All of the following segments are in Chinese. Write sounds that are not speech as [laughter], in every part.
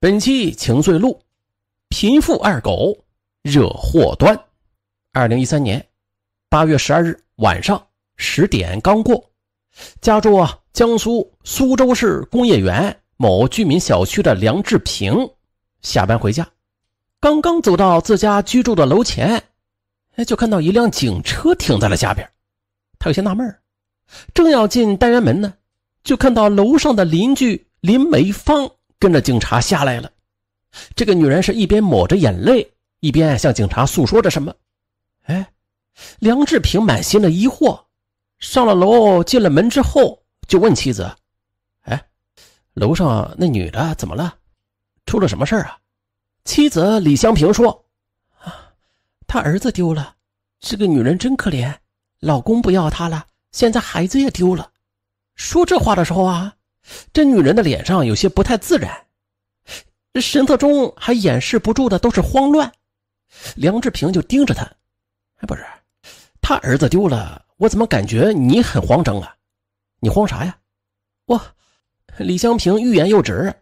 本期《情罪录》，贫富二狗惹祸端。二零一三年八月十二日晚上十点刚过，家住江苏苏州市工业园某居民小区的梁志平下班回家，刚刚走到自家居住的楼前，哎，就看到一辆警车停在了下边。他有些纳闷，正要进单元门呢，就看到楼上的邻居林美芳。跟着警察下来了，这个女人是一边抹着眼泪，一边向警察诉说着什么。哎，梁志平满心的疑惑，上了楼，进了门之后，就问妻子：“哎，楼上那女的怎么了？出了什么事啊？”妻子李香平说：“啊，她儿子丢了，这个女人真可怜，老公不要她了，现在孩子也丢了。”说这话的时候啊。这女人的脸上有些不太自然，神色中还掩饰不住的都是慌乱。梁志平就盯着她，哎，不是，他儿子丢了，我怎么感觉你很慌张啊？你慌啥呀？我，李香平欲言又止，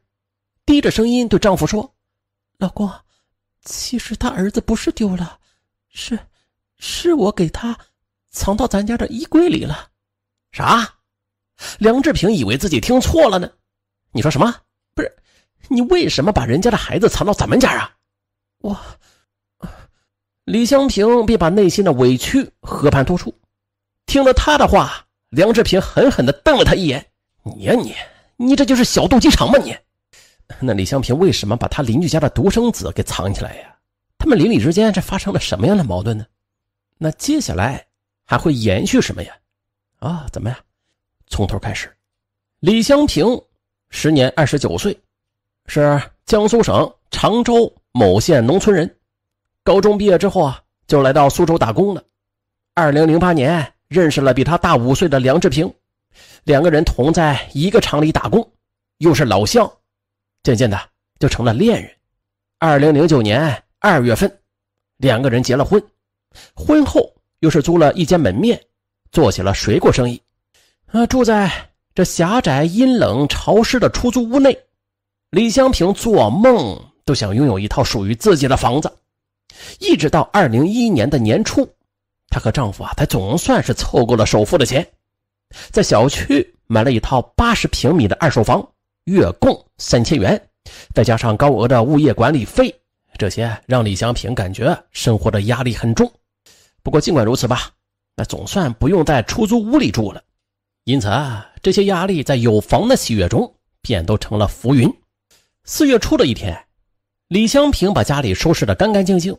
低着声音对丈夫说：“老公，其实他儿子不是丢了，是，是我给他藏到咱家的衣柜里了。”啥？梁志平以为自己听错了呢，你说什么？不是，你为什么把人家的孩子藏到咱们家啊？我，李香平便把内心的委屈和盘托出。听了他的话，梁志平狠狠的瞪了他一眼：“你呀你，你这就是小肚鸡肠吗你？”那李香平为什么把他邻居家的独生子给藏起来呀？他们邻里之间这发生了什么样的矛盾呢？那接下来还会延续什么呀？啊，怎么样？从头开始，李香平，时年二十九岁，是江苏省常州某县农村人。高中毕业之后啊，就来到苏州打工了。二零零八年认识了比他大五岁的梁志平，两个人同在一个厂里打工，又是老乡，渐渐的就成了恋人。二零零九年二月份，两个人结了婚。婚后又是租了一间门面，做起了水果生意。啊，住在这狭窄、阴冷、潮湿的出租屋内，李香平做梦都想拥有一套属于自己的房子。一直到二零一一年的年初，她和丈夫啊，才总算是凑够了首付的钱，在小区买了一套八十平米的二手房，月供三千元，再加上高额的物业管理费，这些让李香平感觉生活的压力很重。不过，尽管如此吧，那总算不用在出租屋里住了。因此，啊，这些压力在有房的喜悦中便都成了浮云。四月初的一天，李香平把家里收拾得干干净净，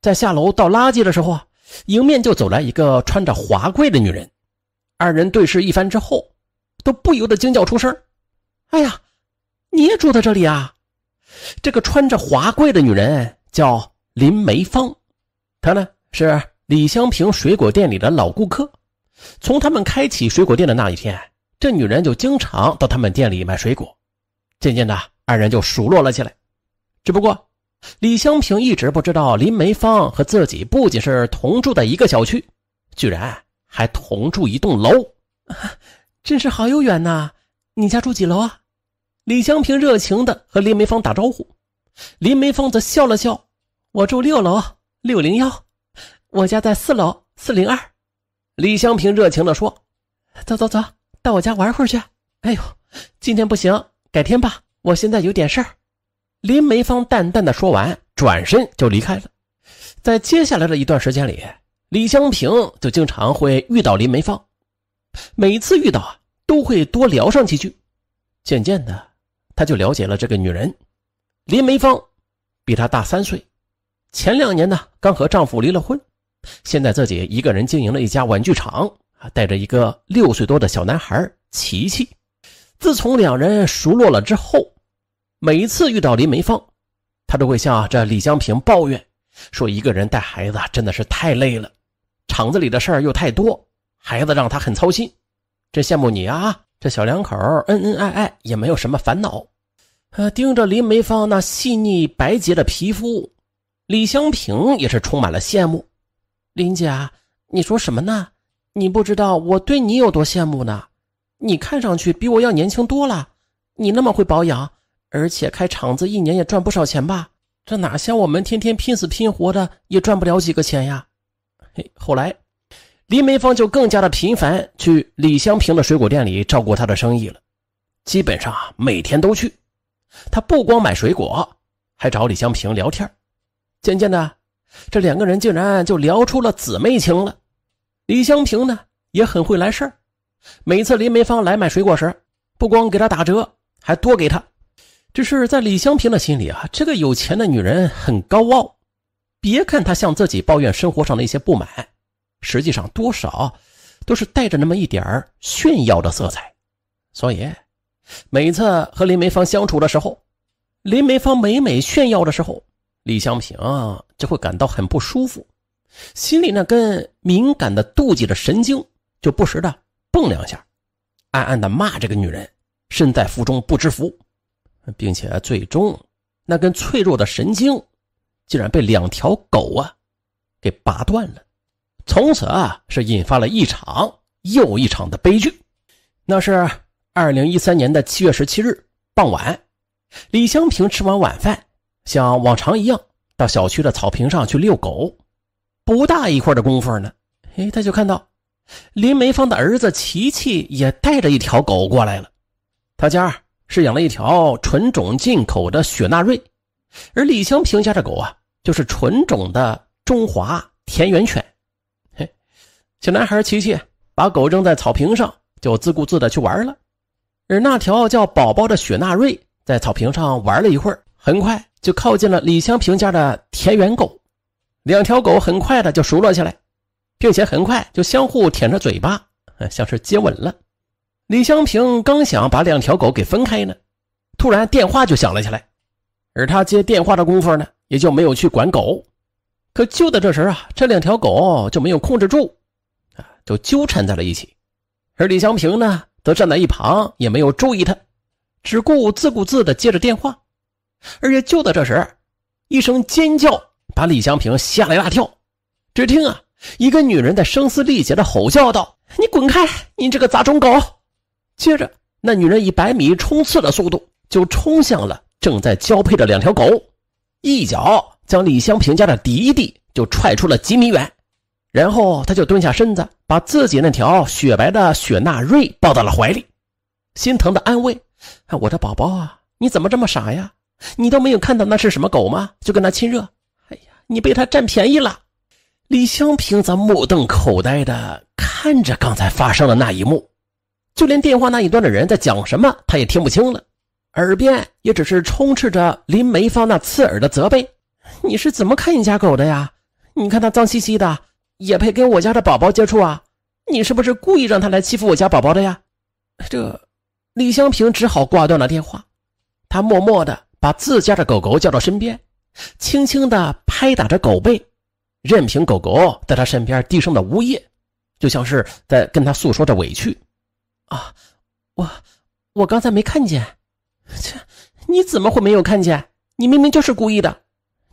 在下楼倒垃圾的时候啊，迎面就走来一个穿着华贵的女人。二人对视一番之后，都不由得惊叫出声：“哎呀，你也住在这里啊！”这个穿着华贵的女人叫林梅芳，她呢是李香平水果店里的老顾客。从他们开启水果店的那一天，这女人就经常到他们店里买水果。渐渐的，二人就熟络了起来。只不过，李香平一直不知道林梅芳和自己不仅是同住在一个小区，居然还同住一栋楼，[laughs] 真是好有缘呐！你家住几楼啊？李香平热情的和林梅芳打招呼。林梅芳则笑了笑：“我住六楼六零幺，我家在四楼四零二。”李香平热情地说：“走走走，到我家玩会儿去。”“哎呦，今天不行，改天吧。”“我现在有点事儿。”林梅芳淡淡的说完，转身就离开了。在接下来的一段时间里，李香平就经常会遇到林梅芳，每次遇到啊，都会多聊上几句。渐渐的，他就了解了这个女人。林梅芳比他大三岁，前两年呢，刚和丈夫离了婚。现在自己一个人经营了一家玩具厂啊，带着一个六岁多的小男孩琪琪。自从两人熟络了之后，每一次遇到林梅芳，他都会向这李香平抱怨说：“一个人带孩子真的是太累了，厂子里的事儿又太多，孩子让他很操心。”这羡慕你啊！这小两口恩恩爱爱，也没有什么烦恼。呃，盯着林梅芳那细腻白洁的皮肤，李湘平也是充满了羡慕。林姐，你说什么呢？你不知道我对你有多羡慕呢。你看上去比我要年轻多了，你那么会保养，而且开厂子一年也赚不少钱吧？这哪像我们天天拼死拼活的，也赚不了几个钱呀！嘿，后来，林梅芳就更加的频繁去李香平的水果店里照顾他的生意了，基本上每天都去。他不光买水果，还找李香平聊天渐渐的。这两个人竟然就聊出了姊妹情了。李香平呢也很会来事儿，每次林梅芳来买水果时，不光给她打折，还多给她。只是在李香平的心里啊，这个有钱的女人很高傲。别看她向自己抱怨生活上的一些不满，实际上多少都是带着那么一点炫耀的色彩。所以，每次和林梅芳相处的时候，林梅芳每每炫耀的时候。李湘平就会感到很不舒服，心里那根敏感的妒忌的神经就不时的蹦两下，暗暗的骂这个女人身在福中不知福，并且最终那根脆弱的神经竟然被两条狗啊给拔断了，从此啊是引发了一场又一场的悲剧。那是二零一三年的七月十七日傍晚，李湘平吃完晚饭。像往常一样，到小区的草坪上去遛狗，不大一会儿的功夫呢，哎，他就看到林梅芳的儿子琪琪也带着一条狗过来了。他家是养了一条纯种进口的雪纳瑞，而李香平家的狗啊，就是纯种的中华田园犬。嘿，小男孩琪琪把狗扔在草坪上，就自顾自的去玩了。而那条叫宝宝的雪纳瑞在草坪上玩了一会儿，很快。就靠近了李香平家的田园狗，两条狗很快的就熟络起来，并且很快就相互舔着嘴巴，像是接吻了。李香平刚想把两条狗给分开呢，突然电话就响了起来，而他接电话的功夫呢，也就没有去管狗。可就在这时啊，这两条狗就没有控制住，啊，就纠缠在了一起。而李香平呢，则站在一旁也没有注意他，只顾自顾自的接着电话。而且就在这时，一声尖叫把李香平吓了一大跳。只听啊，一个女人在声嘶力竭的吼叫道：“你滚开！你这个杂种狗！”接着，那女人以百米冲刺的速度就冲向了正在交配的两条狗，一脚将李香平家的迪迪就踹出了几米远。然后，他就蹲下身子，把自己那条雪白的雪纳瑞抱到了怀里，心疼的安慰：“我的宝宝啊，你怎么这么傻呀？”你都没有看到那是什么狗吗？就跟它亲热？哎呀，你被他占便宜了！李香平则目瞪口呆的看着刚才发生的那一幕，就连电话那一端的人在讲什么，他也听不清了，耳边也只是充斥着林梅芳那刺耳的责备：“你是怎么看你家狗的呀？你看它脏兮兮的，也配跟我家的宝宝接触啊？你是不是故意让它来欺负我家宝宝的呀？”这，李香平只好挂断了电话，他默默的。把自家的狗狗叫到身边，轻轻地拍打着狗背，任凭狗狗在它身边低声的呜咽，就像是在跟它诉说着委屈。啊，我我刚才没看见，切，你怎么会没有看见？你明明就是故意的！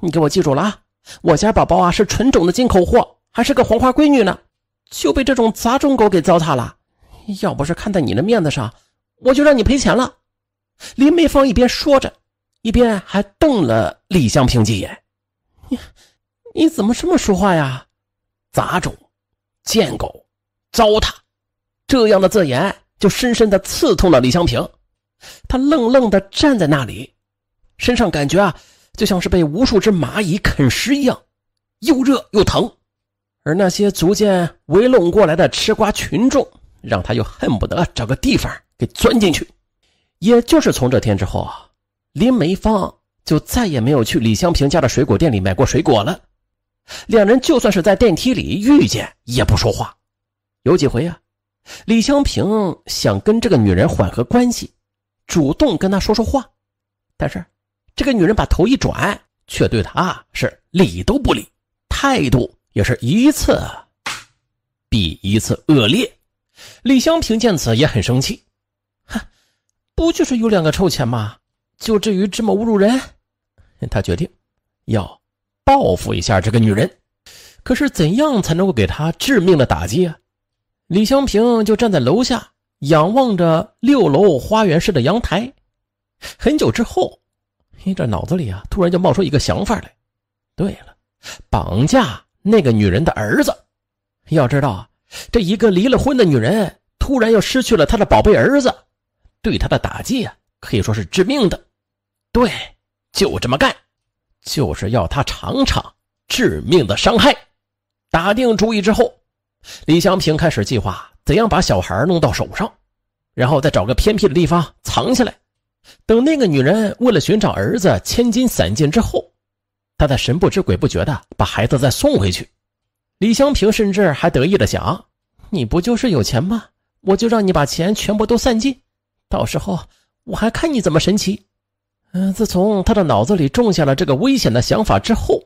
你给我记住了啊！我家宝宝啊是纯种的进口货，还是个黄花闺女呢，就被这种杂种狗给糟蹋了。要不是看在你的面子上，我就让你赔钱了。林梅芳一边说着。一边还瞪了李香平几眼，你你怎么这么说话呀？杂种，贱狗，糟蹋！这样的字眼就深深的刺痛了李香平。他愣愣的站在那里，身上感觉啊，就像是被无数只蚂蚁啃食一样，又热又疼。而那些逐渐围拢过来的吃瓜群众，让他又恨不得找个地方给钻进去。也就是从这天之后啊。林梅芳就再也没有去李香平家的水果店里买过水果了。两人就算是在电梯里遇见，也不说话。有几回啊，李香平想跟这个女人缓和关系，主动跟她说说话，但是这个女人把头一转，却对他是理都不理，态度也是一次比一次恶劣。李香平见此也很生气，哼，不就是有两个臭钱吗？就至于这么侮辱人，他决定要报复一下这个女人。可是怎样才能够给她致命的打击啊？李香平就站在楼下，仰望着六楼花园式的阳台。很久之后，嘿，这脑子里啊，突然就冒出一个想法来：对了，绑架那个女人的儿子。要知道啊，这一个离了婚的女人，突然又失去了她的宝贝儿子，对她的打击啊！可以说是致命的，对，就这么干，就是要他尝尝致命的伤害。打定主意之后，李香平开始计划怎样把小孩弄到手上，然后再找个偏僻的地方藏起来，等那个女人为了寻找儿子千金散尽之后，他再神不知鬼不觉的把孩子再送回去。李香平甚至还得意的想：“你不就是有钱吗？我就让你把钱全部都散尽，到时候。”我还看你怎么神奇，嗯，自从他的脑子里种下了这个危险的想法之后，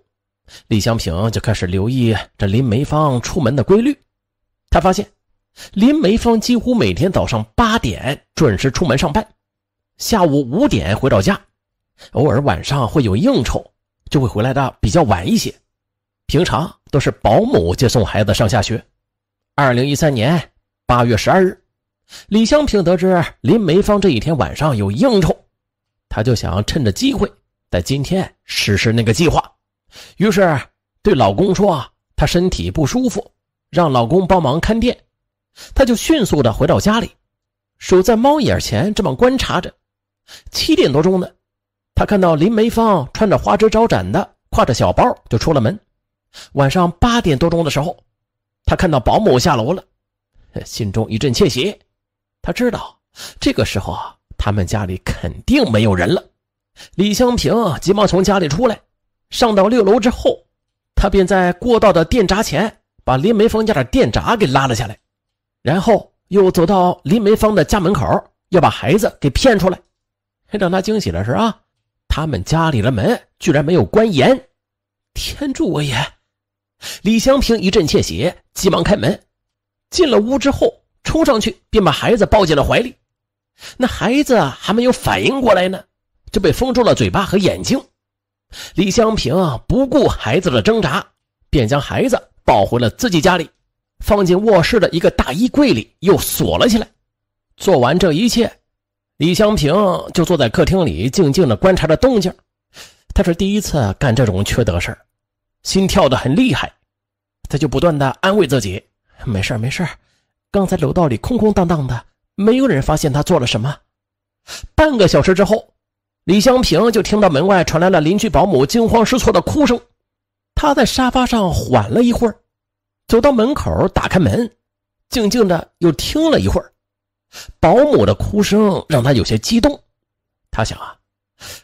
李湘平就开始留意这林梅芳出门的规律。他发现，林梅芳几乎每天早上八点准时出门上班，下午五点回到家，偶尔晚上会有应酬，就会回来的比较晚一些。平常都是保姆接送孩子上下学。二零一三年八月十二日。李香平得知林梅芳这一天晚上有应酬，他就想趁着机会在今天实施那个计划，于是对老公说：“她身体不舒服，让老公帮忙看店。”她就迅速的回到家里，守在猫眼前这么观察着。七点多钟呢，她看到林梅芳穿着花枝招展的，挎着小包就出了门。晚上八点多钟的时候，她看到保姆下楼了，心中一阵窃喜。他知道这个时候啊，他们家里肯定没有人了。李香平急忙从家里出来，上到六楼之后，他便在过道的电闸前把林梅芳家的电闸给拉了下来，然后又走到林梅芳的家门口，要把孩子给骗出来。让他惊喜的是啊，他们家里的门居然没有关严，天助我也！李香平一阵窃喜，急忙开门，进了屋之后。冲上去，便把孩子抱进了怀里。那孩子还没有反应过来呢，就被封住了嘴巴和眼睛。李香平不顾孩子的挣扎，便将孩子抱回了自己家里，放进卧室的一个大衣柜里，又锁了起来。做完这一切，李香平就坐在客厅里，静静的观察着动静。他是第一次干这种缺德事心跳的很厉害。他就不断的安慰自己：“没事没事儿。”刚才楼道里空空荡荡的，没有人发现他做了什么。半个小时之后，李香平就听到门外传来了邻居保姆惊慌失措的哭声。他在沙发上缓了一会儿，走到门口打开门，静静的又听了一会儿保姆的哭声，让他有些激动。他想啊，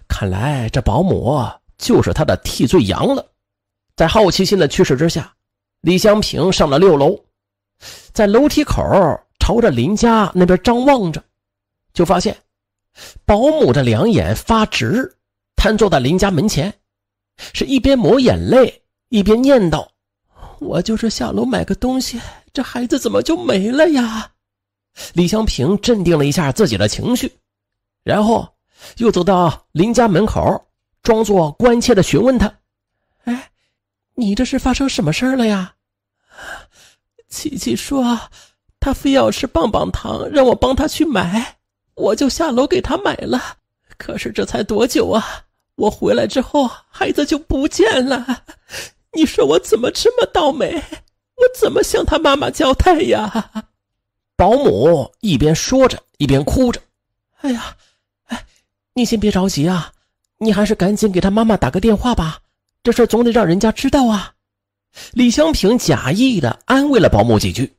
看来这保姆就是他的替罪羊了。在好奇心的驱使之下，李湘平上了六楼。在楼梯口朝着林家那边张望着，就发现保姆的两眼发直，瘫坐在林家门前，是一边抹眼泪一边念叨：“我就是下楼买个东西，这孩子怎么就没了呀？”李香平镇定了一下自己的情绪，然后又走到林家门口，装作关切的询问他：“哎，你这是发生什么事了呀？”琪琪说，他非要吃棒棒糖，让我帮他去买，我就下楼给他买了。可是这才多久啊！我回来之后，孩子就不见了。你说我怎么这么倒霉？我怎么向他妈妈交代呀？保姆一边说着，一边哭着。哎呀，哎，你先别着急啊，你还是赶紧给他妈妈打个电话吧。这事总得让人家知道啊。李香平假意的安慰了保姆几句，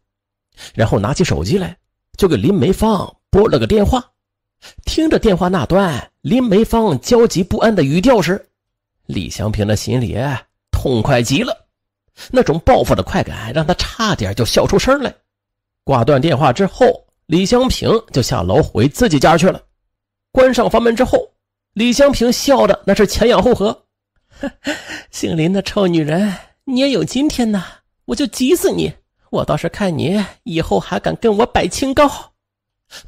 然后拿起手机来就给林梅芳拨了个电话。听着电话那端林梅芳焦急不安的语调时，李香平的心里痛快极了，那种报复的快感让他差点就笑出声来。挂断电话之后，李香平就下楼回自己家去了。关上房门之后，李香平笑的那是前仰后合，姓 [laughs] 林的臭女人！你也有今天呐！我就急死你！我倒是看你以后还敢跟我摆清高。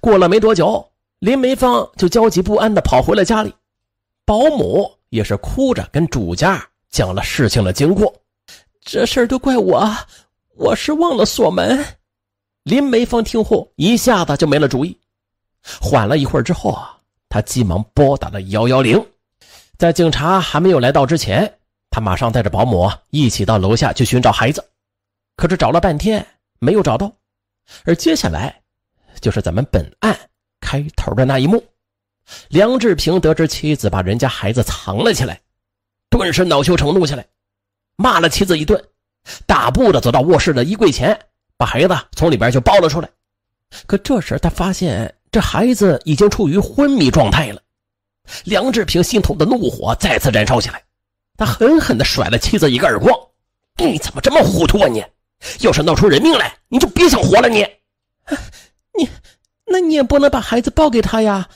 过了没多久，林梅芳就焦急不安地跑回了家里，保姆也是哭着跟主家讲了事情的经过。这事儿都怪我，我是忘了锁门。林梅芳听后一下子就没了主意，缓了一会儿之后啊，她急忙拨打了幺幺零，在警察还没有来到之前。他马上带着保姆一起到楼下去寻找孩子，可是找了半天没有找到。而接下来就是咱们本案开头的那一幕：梁志平得知妻子把人家孩子藏了起来，顿时恼羞成怒起来，骂了妻子一顿，大步的走到卧室的衣柜前，把孩子从里边就抱了出来。可这时他发现这孩子已经处于昏迷状态了，梁志平心头的怒火再次燃烧起来。他狠狠地甩了妻子一个耳光：“你怎么这么糊涂啊！你要是闹出人命来，你就别想活了！你，你，那你也不能把孩子抱给他呀！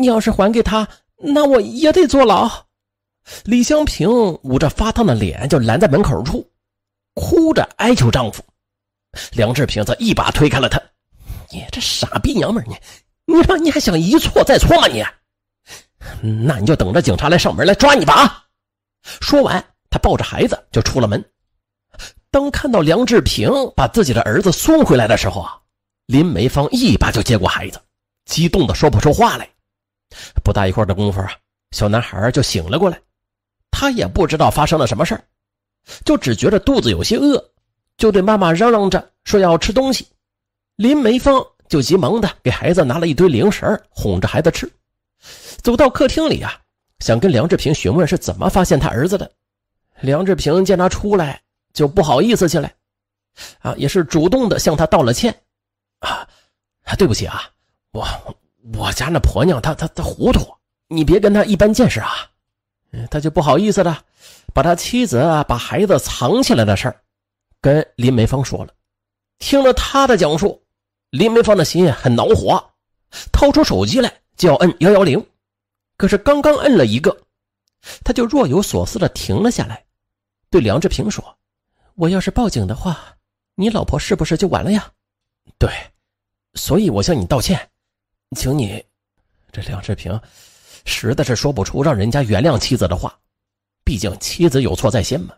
你要是还给他，那我也得坐牢。”李香平捂着发烫的脸，就拦在门口处，哭着哀求丈夫。梁志平则一把推开了他：“你这傻逼娘们你，你说你还想一错再错吗？你，那你就等着警察来上门来抓你吧！啊！”说完，他抱着孩子就出了门。当看到梁志平把自己的儿子送回来的时候啊，林梅芳一把就接过孩子，激动的说不出话来。不大一会儿的功夫啊，小男孩就醒了过来。他也不知道发生了什么事儿，就只觉着肚子有些饿，就对妈妈嚷嚷着说要吃东西。林梅芳就急忙的给孩子拿了一堆零食，哄着孩子吃。走到客厅里啊。想跟梁志平询问是怎么发现他儿子的，梁志平见他出来就不好意思起来，啊，也是主动的向他道了歉，啊，对不起啊，我我家那婆娘她她她糊涂，你别跟她一般见识啊，他就不好意思的把他妻子啊把孩子藏起来的事儿，跟林梅芳说了。听了他的讲述，林梅芳的心很恼火，掏出手机来就要摁幺幺零。可是刚刚摁了一个，他就若有所思的停了下来，对梁志平说：“我要是报警的话，你老婆是不是就完了呀？”“对。”“所以我向你道歉，请你。”这梁志平，实在是说不出让人家原谅妻子的话，毕竟妻子有错在先嘛。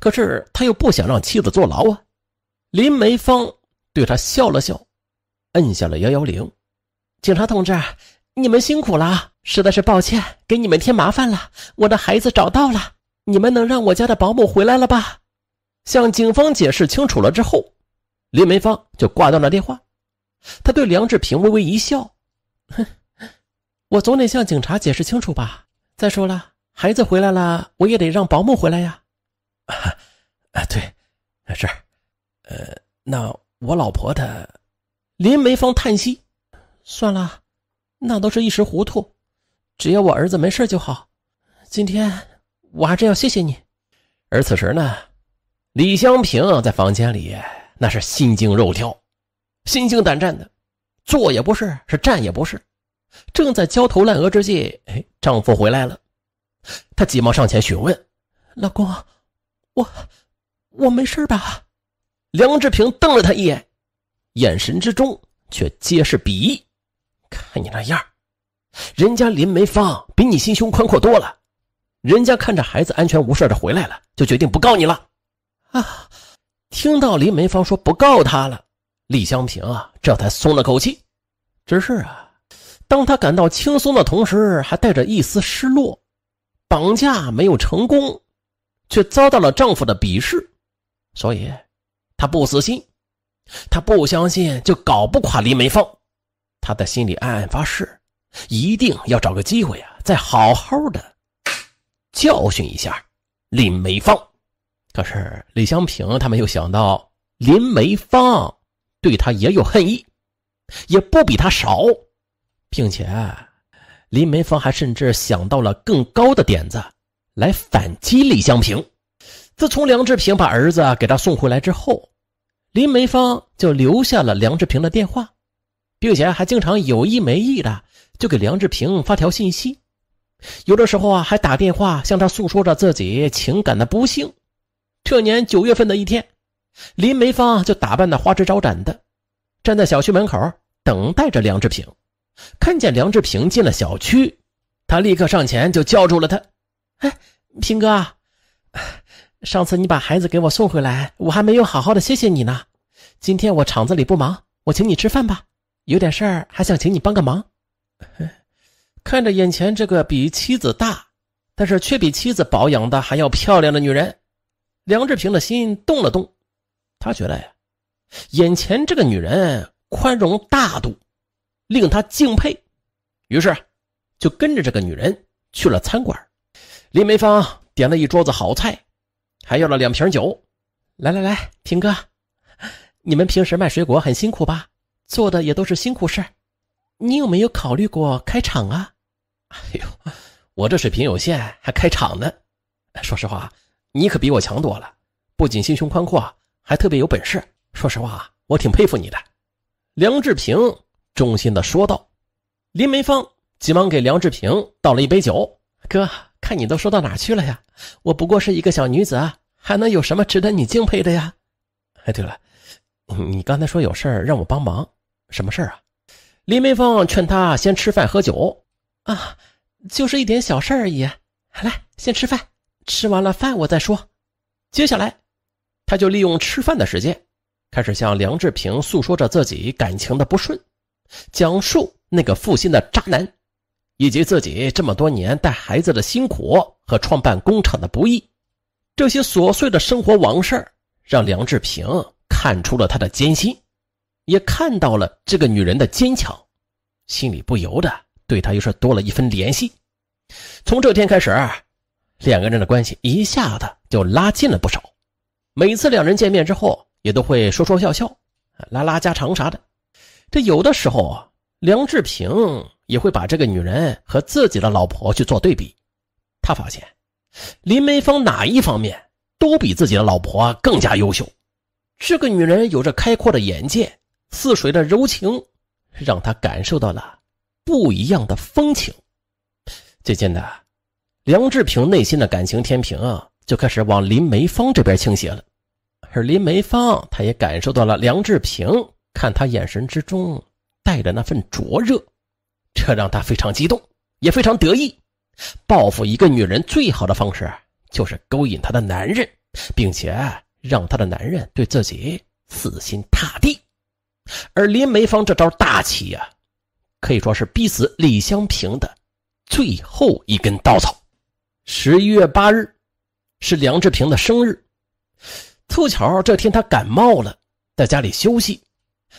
可是他又不想让妻子坐牢啊。林梅芳对他笑了笑，摁下了幺幺零。警察同志，你们辛苦了。实在是抱歉，给你们添麻烦了。我的孩子找到了，你们能让我家的保姆回来了吧？向警方解释清楚了之后，林梅芳就挂断了电话。她对梁志平微微一笑：“哼，我总得向警察解释清楚吧。再说了，孩子回来了，我也得让保姆回来呀。”啊，对，是，呃，那我老婆她……林梅芳叹息：“算了，那都是一时糊涂。”只要我儿子没事就好，今天我还是要谢谢你。而此时呢，李香平在房间里那是心惊肉跳、心惊胆战的，坐也不是，是站也不是，正在焦头烂额之际，哎，丈夫回来了，他急忙上前询问：“老公，我我没事吧？”梁志平瞪了他一眼，眼神之中却皆是鄙夷，看你那样。人家林梅芳比你心胸宽阔多了，人家看着孩子安全无事的回来了，就决定不告你了。啊，听到林梅芳说不告他了，李香平啊这才松了口气。只是啊，当他感到轻松的同时，还带着一丝失落。绑架没有成功，却遭到了丈夫的鄙视，所以，她不死心，她不相信就搞不垮林梅芳，她在心里暗暗发誓。一定要找个机会啊，再好好的教训一下林梅芳。可是李香平他没有想到，林梅芳对他也有恨意，也不比他少。并且，林梅芳还甚至想到了更高的点子来反击李香平。自从梁志平把儿子给他送回来之后，林梅芳就留下了梁志平的电话，并且还经常有意没意的。就给梁志平发条信息，有的时候啊还打电话向他诉说着自己情感的不幸。这年九月份的一天，林梅芳就打扮的花枝招展的，站在小区门口等待着梁志平。看见梁志平进了小区，他立刻上前就叫住了他：“哎，平哥，上次你把孩子给我送回来，我还没有好好的谢谢你呢。今天我厂子里不忙，我请你吃饭吧。有点事儿，还想请你帮个忙。” [laughs] 看着眼前这个比妻子大，但是却比妻子保养的还要漂亮的女人，梁志平的心动了动。他觉得呀，眼前这个女人宽容大度，令他敬佩。于是，就跟着这个女人去了餐馆。林梅芳点了一桌子好菜，还要了两瓶酒。来来来，平哥，你们平时卖水果很辛苦吧？做的也都是辛苦事儿。你有没有考虑过开场啊？哎呦，我这水平有限，还开场呢。说实话，你可比我强多了，不仅心胸宽阔，还特别有本事。说实话，我挺佩服你的。梁志平衷心的说道。林梅芳急忙给梁志平倒了一杯酒：“哥，看你都说到哪去了呀？我不过是一个小女子，还能有什么值得你敬佩的呀？”哎，对了，你刚才说有事儿让我帮忙，什么事儿啊？林梅芳劝他先吃饭喝酒，啊，就是一点小事而已。来，先吃饭，吃完了饭我再说。接下来，他就利用吃饭的时间，开始向梁志平诉说着自己感情的不顺，讲述那个负心的渣男，以及自己这么多年带孩子的辛苦和创办工厂的不易。这些琐碎的生活往事，让梁志平看出了他的艰辛。也看到了这个女人的坚强，心里不由得对她又是多了一分怜惜。从这天开始，两个人的关系一下子就拉近了不少。每次两人见面之后，也都会说说笑笑，拉拉家常啥的。这有的时候，梁志平也会把这个女人和自己的老婆去做对比。他发现，林梅芳哪一方面都比自己的老婆更加优秀。这个女人有着开阔的眼界。似水的柔情，让他感受到了不一样的风情。渐渐的，梁志平内心的感情天平啊，就开始往林梅芳这边倾斜了。而林梅芳，她也感受到了梁志平看她眼神之中带着那份灼热，这让她非常激动，也非常得意。报复一个女人最好的方式，就是勾引她的男人，并且让她的男人对自己死心塌地。而林梅芳这招大棋呀，可以说是逼死李香平的最后一根稻草。十一月八日是梁志平的生日，凑巧这天他感冒了，在家里休息。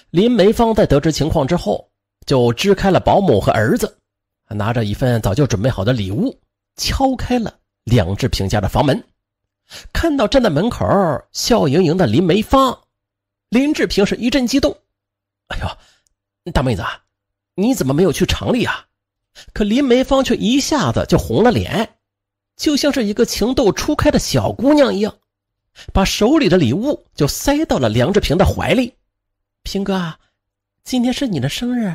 林梅芳在得知情况之后，就支开了保姆和儿子，拿着一份早就准备好的礼物，敲开了梁志平家的房门。看到站在门口笑盈盈的林梅芳，林志平是一阵激动。哎呦，大妹子，你怎么没有去城里啊？可林梅芳却一下子就红了脸，就像是一个情窦初开的小姑娘一样，把手里的礼物就塞到了梁志平的怀里。平哥，今天是你的生日，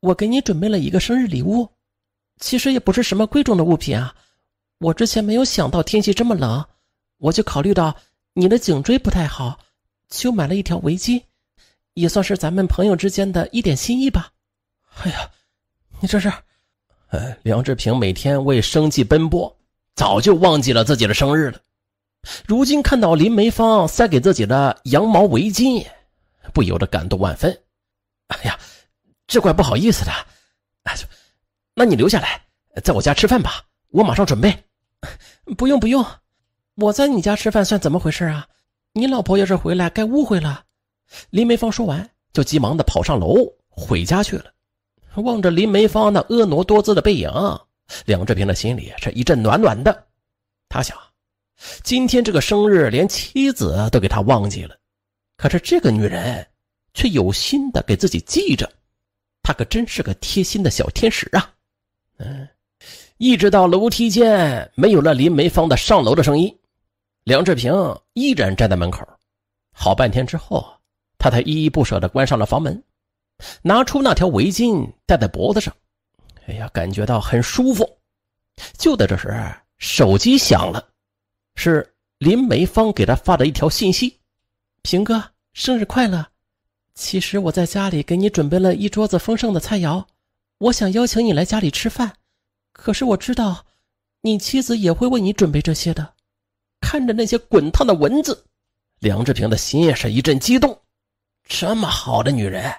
我给你准备了一个生日礼物。其实也不是什么贵重的物品啊，我之前没有想到天气这么冷，我就考虑到你的颈椎不太好，就买了一条围巾。也算是咱们朋友之间的一点心意吧。哎呀，你这是……呃，梁志平每天为生计奔波，早就忘记了自己的生日了。如今看到林梅芳塞给自己的羊毛围巾，不由得感动万分。哎呀，这怪不好意思的。哎，那你留下来在我家吃饭吧，我马上准备。[laughs] 不用不用，我在你家吃饭算怎么回事啊？你老婆要是回来，该误会了。林梅芳说完，就急忙的跑上楼回家去了。望着林梅芳那婀娜多姿的背影，梁志平的心里是一阵暖暖的。他想，今天这个生日连妻子都给他忘记了，可是这个女人却有心的给自己记着，她可真是个贴心的小天使啊！嗯，一直到楼梯间没有了林梅芳的上楼的声音，梁志平依然站在门口，好半天之后。他才依依不舍地关上了房门，拿出那条围巾戴在脖子上。哎呀，感觉到很舒服。就在这时，手机响了，是林梅芳给他发的一条信息：“平哥，生日快乐！其实我在家里给你准备了一桌子丰盛的菜肴，我想邀请你来家里吃饭。可是我知道，你妻子也会为你准备这些的。”看着那些滚烫的文字，梁志平的心也是一阵激动。这么好的女人，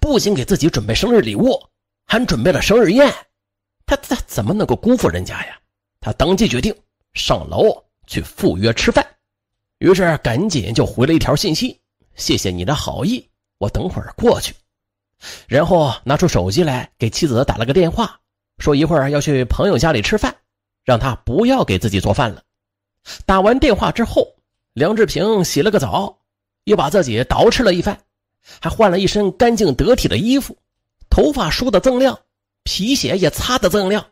不仅给自己准备生日礼物，还准备了生日宴，他他怎么能够辜负人家呀？他当即决定上楼去赴约吃饭，于是赶紧就回了一条信息：“谢谢你的好意，我等会儿过去。”然后拿出手机来给妻子打了个电话，说一会儿要去朋友家里吃饭，让他不要给自己做饭了。打完电话之后，梁志平洗了个澡。又把自己捯饬了一番，还换了一身干净得体的衣服，头发梳得锃亮，皮鞋也擦得锃亮。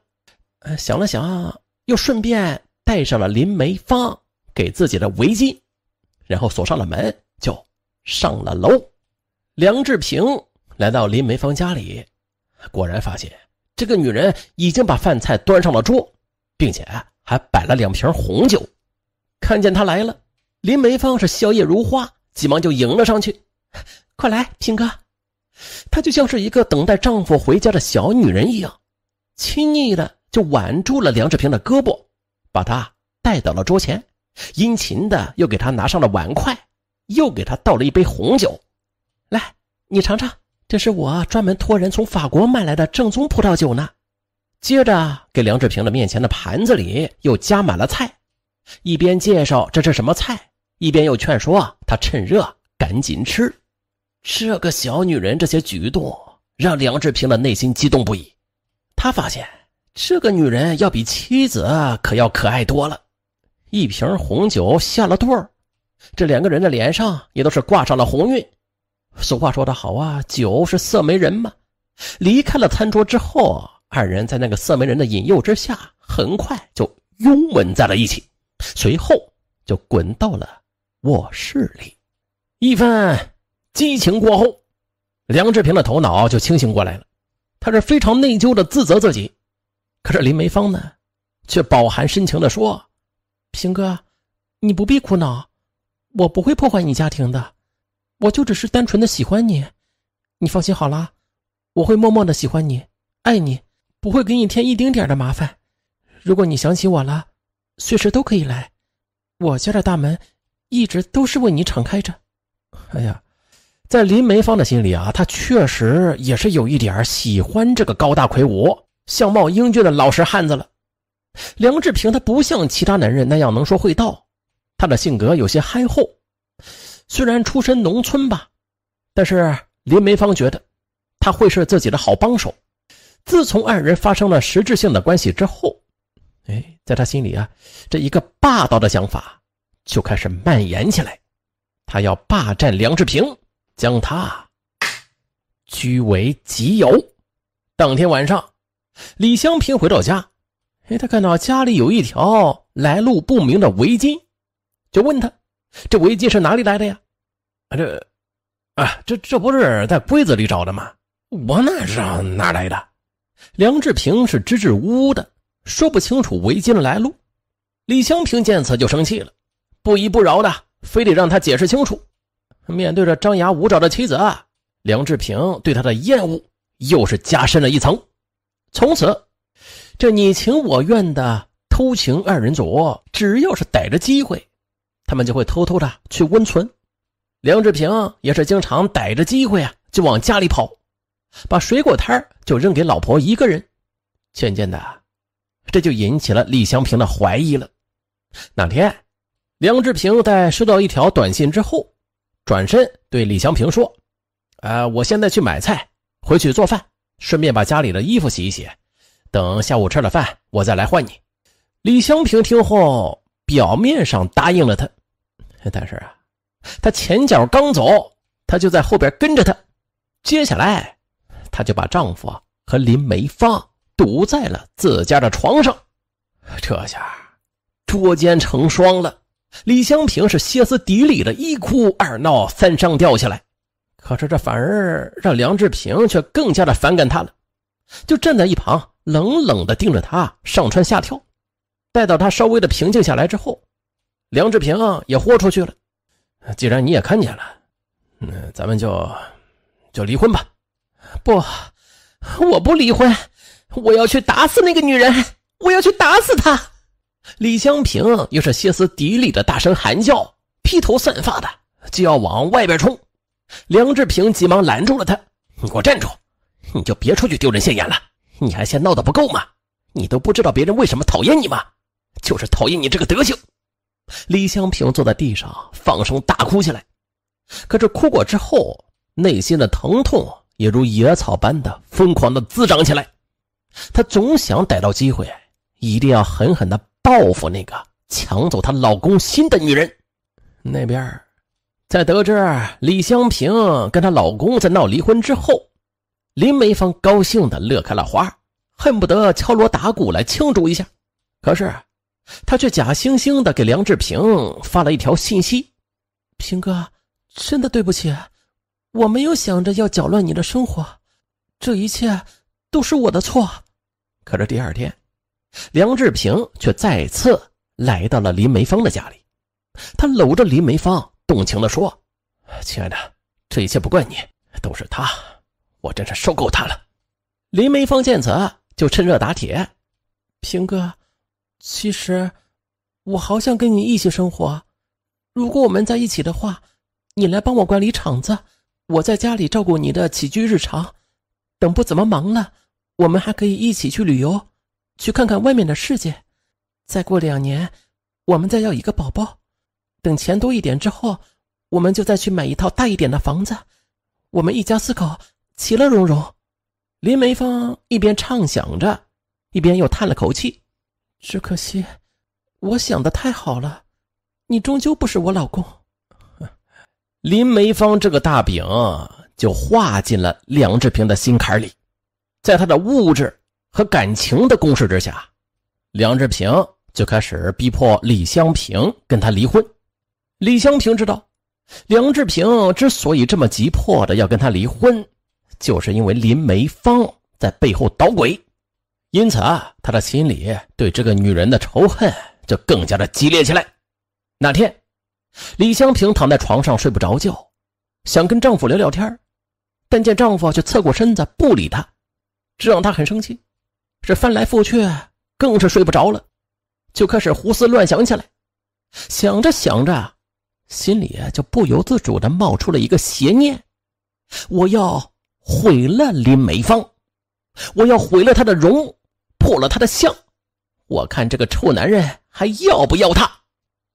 呃，想了想，又顺便带上了林梅芳给自己的围巾，然后锁上了门，就上了楼。梁志平来到林梅芳家里，果然发现这个女人已经把饭菜端上了桌，并且还摆了两瓶红酒。看见他来了，林梅芳是笑靥如花。急忙就迎了上去，快来平哥！她就像是一个等待丈夫回家的小女人一样，亲昵的就挽住了梁志平的胳膊，把他带到了桌前，殷勤的又给他拿上了碗筷，又给他倒了一杯红酒，来，你尝尝，这是我专门托人从法国买来的正宗葡萄酒呢。接着给梁志平的面前的盘子里又加满了菜，一边介绍这是什么菜。一边又劝说啊，他趁热赶紧吃，这个小女人这些举动让梁志平的内心激动不已。他发现这个女人要比妻子可要可爱多了。一瓶红酒下了肚儿，这两个人的脸上也都是挂上了红晕。俗话说得好啊，酒是色媒人嘛。离开了餐桌之后，二人在那个色媒人的引诱之下，很快就拥吻在了一起，随后就滚到了。卧室里，一番激情过后，梁志平的头脑就清醒过来了。他是非常内疚的自责自己，可是林梅芳呢，却饱含深情的说：“平哥，你不必苦恼，我不会破坏你家庭的，我就只是单纯的喜欢你。你放心好了，我会默默的喜欢你，爱你，不会给你添一丁点的麻烦。如果你想起我了，随时都可以来我家的大门。”一直都是为你敞开着。哎呀，在林梅芳的心里啊，她确实也是有一点喜欢这个高大魁梧、相貌英俊的老实汉子了。梁志平他不像其他男人那样能说会道，他的性格有些憨厚。虽然出身农村吧，但是林梅芳觉得他会是自己的好帮手。自从二人发生了实质性的关系之后，哎，在他心里啊，这一个霸道的想法。就开始蔓延起来，他要霸占梁志平，将他据为己有。当天晚上，李香平回到家，哎，他看到家里有一条来路不明的围巾，就问他：“这围巾是哪里来的呀？”啊，这，啊，这这不是在柜子里找的吗？我哪知道哪来的？梁志平是支支吾吾的，说不清楚围巾的来路。李香平见此就生气了。不依不饶的，非得让他解释清楚。面对着张牙舞爪的妻子，梁志平对她的厌恶又是加深了一层。从此，这你情我愿的偷情二人组，只要是逮着机会，他们就会偷偷的去温存。梁志平也是经常逮着机会啊，就往家里跑，把水果摊就扔给老婆一个人。渐渐的，这就引起了李香平的怀疑了。那天。梁志平在收到一条短信之后，转身对李香平说：“呃，我现在去买菜，回去做饭，顺便把家里的衣服洗一洗。等下午吃了饭，我再来换你。”李香平听后，表面上答应了他，但是啊，他前脚刚走，他就在后边跟着他。接下来，他就把丈夫啊和林梅芳堵在了自家的床上，这下捉奸成双了。李香平是歇斯底里的一哭二闹三上吊下来，可是这反而让梁志平却更加的反感他了，就站在一旁冷冷的盯着他上蹿下跳。待到他稍微的平静下来之后，梁志平也豁出去了，既然你也看见了，那咱们就就离婚吧。不，我不离婚，我要去打死那个女人，我要去打死她。李湘平又是歇斯底里的大声喊叫，披头散发的就要往外边冲。梁志平急忙拦住了他：“你给我站住！你就别出去丢人现眼了。你还嫌闹得不够吗？你都不知道别人为什么讨厌你吗？就是讨厌你这个德行！”李湘平坐在地上放声大哭起来。可这哭过之后，内心的疼痛也如野草般的疯狂的滋长起来。他总想逮到机会，一定要狠狠的报复那个抢走她老公心的女人。那边，在得知李香平跟她老公在闹离婚之后，林梅芳高兴的乐开了花，恨不得敲锣打鼓来庆祝一下。可是，她却假惺惺的给梁志平发了一条信息：“平哥，真的对不起，我没有想着要搅乱你的生活，这一切都是我的错。”可这第二天。梁志平却再次来到了林梅芳的家里，他搂着林梅芳，动情的说：“亲爱的，这一切不怪你，都是他，我真是受够他了。”林梅芳见此，就趁热打铁：“平哥，其实我好想跟你一起生活。如果我们在一起的话，你来帮我管理厂子，我在家里照顾你的起居日常。等不怎么忙了，我们还可以一起去旅游。”去看看外面的世界，再过两年，我们再要一个宝宝。等钱多一点之后，我们就再去买一套大一点的房子。我们一家四口，其乐融融。林梅芳一边畅想着，一边又叹了口气。只可惜，我想的太好了，你终究不是我老公。[laughs] 林梅芳这个大饼就画进了梁志平的心坎里，在他的物质。和感情的攻势之下，梁志平就开始逼迫李香平跟他离婚。李香平知道，梁志平之所以这么急迫的要跟他离婚，就是因为林梅芳在背后捣鬼。因此啊，他的心里对这个女人的仇恨就更加的激烈起来。那天，李香平躺在床上睡不着觉，想跟丈夫聊聊天，但见丈夫却侧过身子不理她，这让她很生气。这翻来覆去，更是睡不着了，就开始胡思乱想起来。想着想着，心里就不由自主的冒出了一个邪念：我要毁了林美芳，我要毁了她的容，破了她的相。我看这个臭男人还要不要他？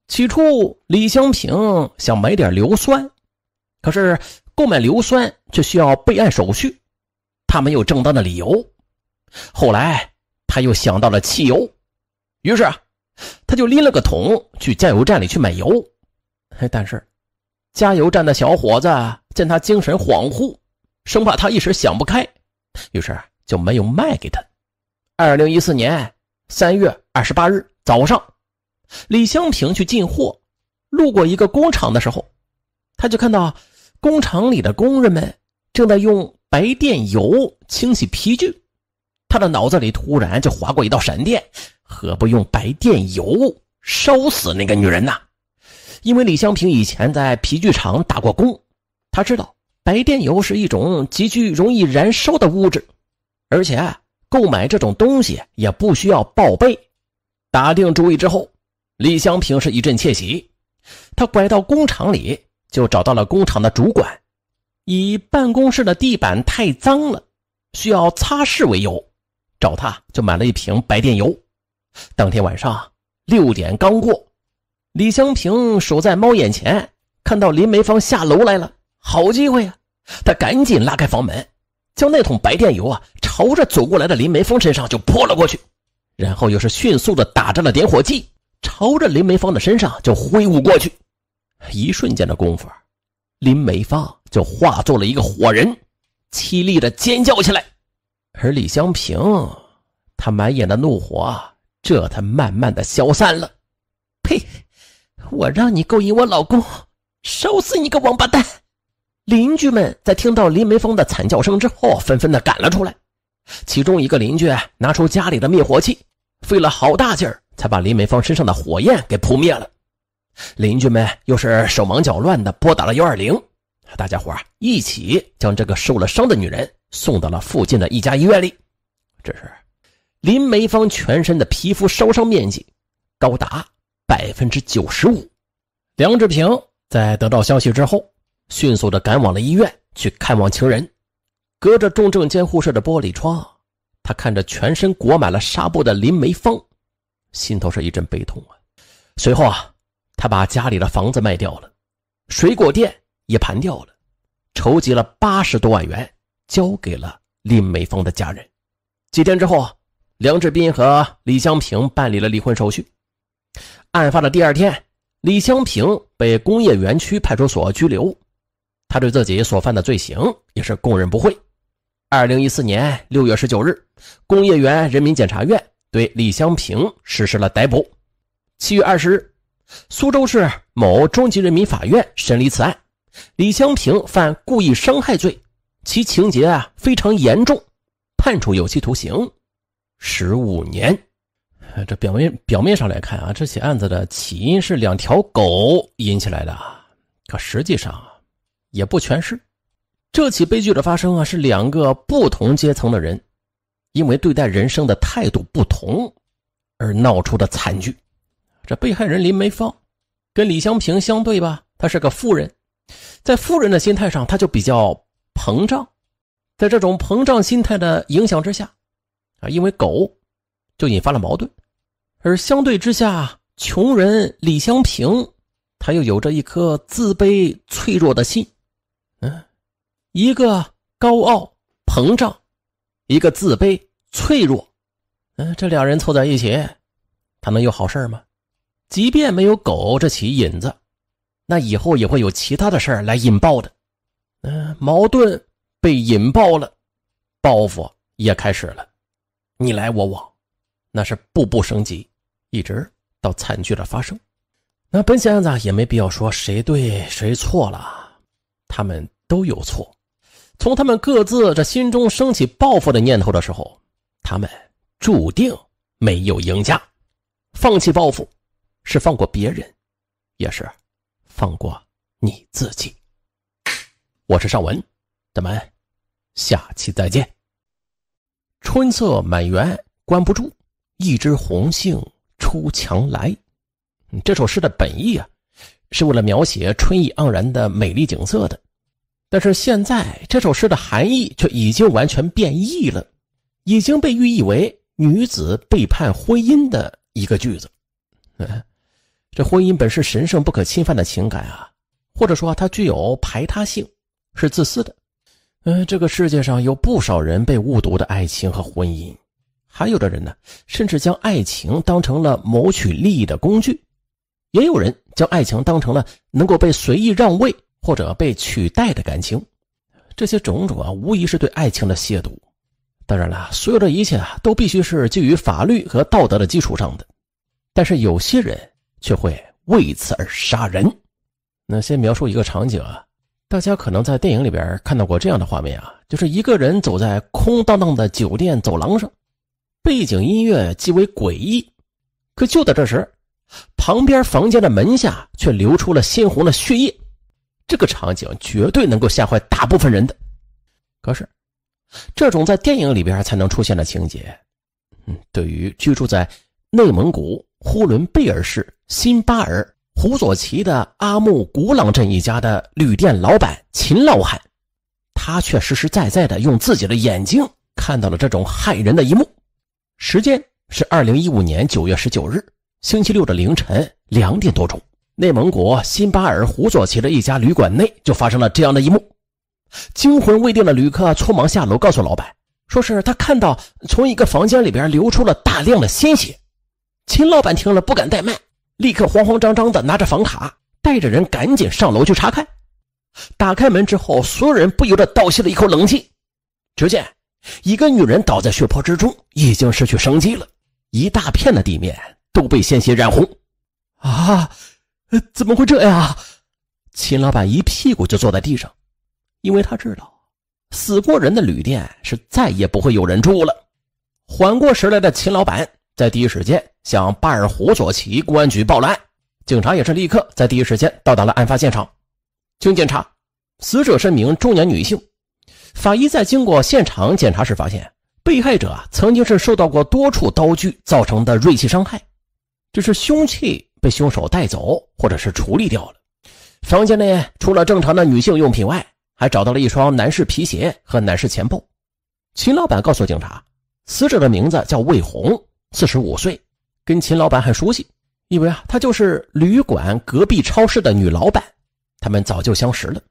起初，李香平想买点硫酸，可是购买硫酸却需要备案手续，他没有正当的理由。后来他又想到了汽油，于是他就拎了个桶去加油站里去买油。但是，加油站的小伙子见他精神恍惚，生怕他一时想不开，于是就没有卖给他。二零一四年三月二十八日早上，李湘平去进货，路过一个工厂的时候，他就看到工厂里的工人们正在用白电油清洗皮具。他的脑子里突然就划过一道闪电，何不用白电油烧死那个女人呢？因为李香平以前在皮具厂打过工，他知道白电油是一种极具容易燃烧的物质，而且购买这种东西也不需要报备。打定主意之后，李香平是一阵窃喜。他拐到工厂里，就找到了工厂的主管，以办公室的地板太脏了，需要擦拭为由。找他就买了一瓶白电油，当天晚上六点刚过，李香平守在猫眼前，看到林梅芳下楼来了，好机会啊！他赶紧拉开房门，将那桶白电油啊，朝着走过来的林梅芳身上就泼了过去，然后又是迅速的打着了点火机，朝着林梅芳的身上就挥舞过去。一瞬间的功夫，林梅芳就化作了一个火人，凄厉的尖叫起来，而李香平。他满眼的怒火，这才慢慢的消散了。呸！我让你勾引我老公，烧死你个王八蛋！邻居们在听到林梅芳的惨叫声之后，纷纷的赶了出来。其中一个邻居拿出家里的灭火器，费了好大劲儿，才把林梅芳身上的火焰给扑灭了。邻居们又是手忙脚乱的拨打了幺二零，大家伙一起将这个受了伤的女人送到了附近的一家医院里。这是。林梅芳全身的皮肤烧伤面积高达百分之九十五。梁志平在得到消息之后，迅速的赶往了医院去看望情人。隔着重症监护室的玻璃窗，他看着全身裹满了纱布的林梅芳，心头是一阵悲痛啊。随后啊，他把家里的房子卖掉了，水果店也盘掉了，筹集了八十多万元，交给了林梅芳的家人。几天之后。啊。梁志斌和李香平办理了离婚手续。案发的第二天，李香平被工业园区派出所拘留，他对自己所犯的罪行也是供认不讳。二零一四年六月十九日，工业园人民检察院对李香平实施了逮捕。七月二十日，苏州市某中级人民法院审理此案，李香平犯故意伤害罪，其情节啊非常严重，判处有期徒刑。十五年，这表面表面上来看啊，这起案子的起因是两条狗引起来的。可实际上，也不全是。这起悲剧的发生啊，是两个不同阶层的人，因为对待人生的态度不同，而闹出的惨剧。这被害人林梅芳跟李香平相对吧，她是个富人，在富人的心态上，她就比较膨胀。在这种膨胀心态的影响之下。啊，因为狗就引发了矛盾，而相对之下，穷人李香平他又有着一颗自卑脆弱的心，嗯，一个高傲膨胀，一个自卑脆弱，嗯，这两人凑在一起，他能有好事吗？即便没有狗这起引子，那以后也会有其他的事儿来引爆的，嗯，矛盾被引爆了，报复也开始了。你来我往，那是步步升级，一直到惨剧的发生。那本想着也没必要说谁对谁错了，他们都有错。从他们各自这心中升起报复的念头的时候，他们注定没有赢家。放弃报复，是放过别人，也是放过你自己。我是尚文，咱们下期再见。春色满园关不住，一枝红杏出墙来。这首诗的本意啊，是为了描写春意盎然的美丽景色的。但是现在这首诗的含义却已经完全变异了，已经被寓意为女子背叛婚姻的一个句子。这婚姻本是神圣不可侵犯的情感啊，或者说它具有排他性，是自私的。嗯，这个世界上有不少人被误读的爱情和婚姻，还有的人呢，甚至将爱情当成了谋取利益的工具，也有人将爱情当成了能够被随意让位或者被取代的感情。这些种种啊，无疑是对爱情的亵渎。当然了，所有的一切啊，都必须是基于法律和道德的基础上的。但是有些人却会为此而杀人。那先描述一个场景啊。大家可能在电影里边看到过这样的画面啊，就是一个人走在空荡荡的酒店走廊上，背景音乐极为诡异。可就在这时，旁边房间的门下却流出了鲜红的血液。这个场景绝对能够吓坏大部分人的。可是，这种在电影里边才能出现的情节，嗯，对于居住在内蒙古呼伦贝尔市新巴尔。胡左旗的阿木古朗镇一家的旅店老板秦老汉，他却实实在在的用自己的眼睛看到了这种骇人的一幕。时间是二零一五年九月十九日星期六的凌晨两点多钟，内蒙古新巴尔虎左旗的一家旅馆内就发生了这样的一幕。惊魂未定的旅客匆忙下楼告诉老板，说是他看到从一个房间里边流出了大量的鲜血。秦老板听了不敢怠慢。立刻慌慌张张的拿着房卡，带着人赶紧上楼去查看。打开门之后，所有人不由得倒吸了一口冷气。只见一个女人倒在血泊之中，已经失去生机了。一大片的地面都被鲜血染红。啊，怎么会这样？秦老板一屁股就坐在地上，因为他知道死过人的旅店是再也不会有人住了。缓过神来的秦老板在第一时间。向巴尔虎左旗公安局报了案，警察也是立刻在第一时间到达了案发现场。经检查，死者是名中年女性。法医在经过现场检查时发现，被害者曾经是受到过多处刀具造成的锐器伤害，只是凶器被凶手带走或者是处理掉了。房间内除了正常的女性用品外，还找到了一双男士皮鞋和男士钱包。秦老板告诉警察，死者的名字叫魏红，四十五岁。跟秦老板很熟悉，因为啊，她就是旅馆隔壁超市的女老板，他们早就相识了。